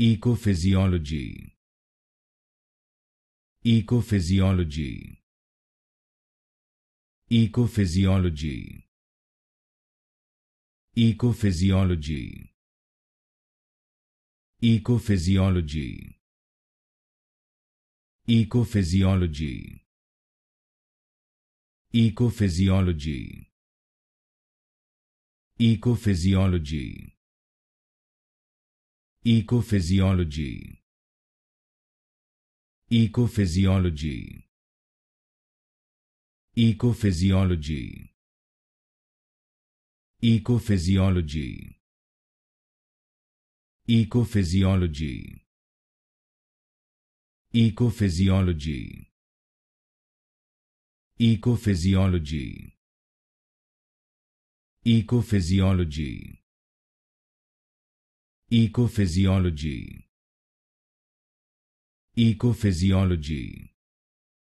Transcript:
Ecophysiology Ecophysiology Ecophysiology Ecophysiology Ecophysiology Ecophysiology Ecophysiology Ecophysiology Ecophysiology Ecophysiology Ecophysiology Ecophysiology Ecophysiology Ecophysiology Ecophysiology Ecophysiology Ecophysiology Ecophysiology